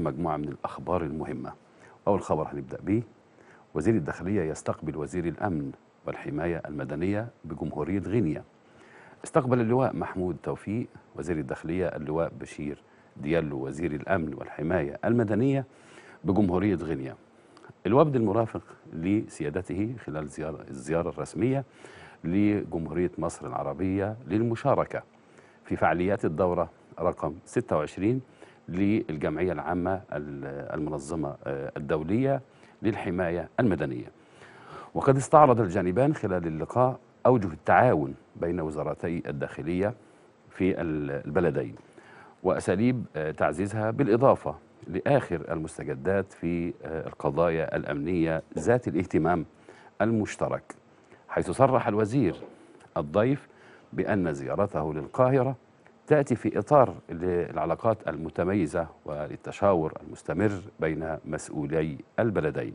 مجموعة من الأخبار المهمة أول خبر هنبدأ به وزير الداخلية يستقبل وزير الأمن والحماية المدنية بجمهورية غينيا استقبل اللواء محمود توفيق وزير الداخلية اللواء بشير ديالو وزير الأمن والحماية المدنية بجمهورية غينيا الوفد المرافق لسيادته خلال زيارة الزيارة الرسمية لجمهورية مصر العربية للمشاركة في فعاليات الدورة رقم 26 للجمعية العامة المنظمة آه، الدولية للحماية المدنية وقد استعرض الجانبان خلال اللقاء أوجه التعاون بين وزارتي الداخلية في البلدين وأساليب آه، تعزيزها بالإضافة لآخر المستجدات في آه، القضايا الأمنية ذات الاهتمام المشترك حيث صرح الوزير الضيف بأن زيارته للقاهرة تأتي في إطار العلاقات المتميزة والتشاور المستمر بين مسؤولي البلدين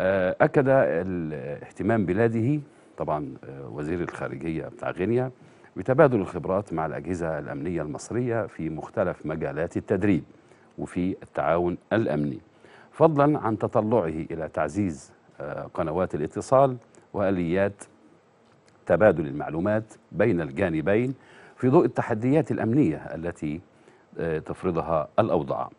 آه، أكد اهتمام بلاده طبعا آه، وزير الخارجية بتاع غينيا بتبادل الخبرات مع الأجهزة الأمنية المصرية في مختلف مجالات التدريب وفي التعاون الأمني فضلا عن تطلعه إلى تعزيز آه، قنوات الاتصال وآليات تبادل المعلومات بين الجانبين في ضوء التحديات الأمنية التي آه، تفرضها الأوضاع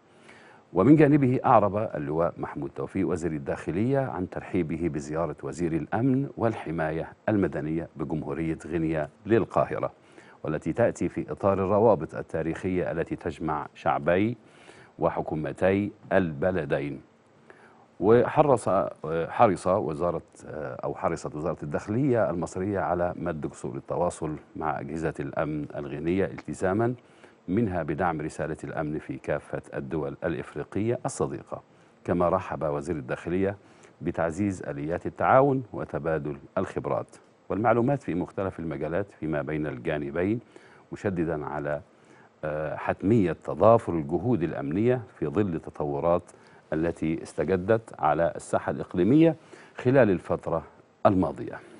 ومن جانبه أعرب اللواء محمود توفيق وزير الداخلية عن ترحيبه بزيارة وزير الأمن والحماية المدنية بجمهورية غينيا للقاهرة والتي تأتي في إطار الروابط التاريخية التي تجمع شعبي وحكومتي البلدين وحرص حرص وزارة أو حرصت وزارة الداخلية المصرية على مد جسور التواصل مع أجهزة الأمن الغينية التزاما منها بدعم رسالة الأمن في كافة الدول الإفريقية الصديقة كما رحب وزير الداخلية بتعزيز آليات التعاون وتبادل الخبرات والمعلومات في مختلف المجالات فيما بين الجانبين مشددا على آه، حتمية تضافر الجهود الأمنية في ظل تطورات التي استجدت على الساحة الإقليمية خلال الفترة الماضية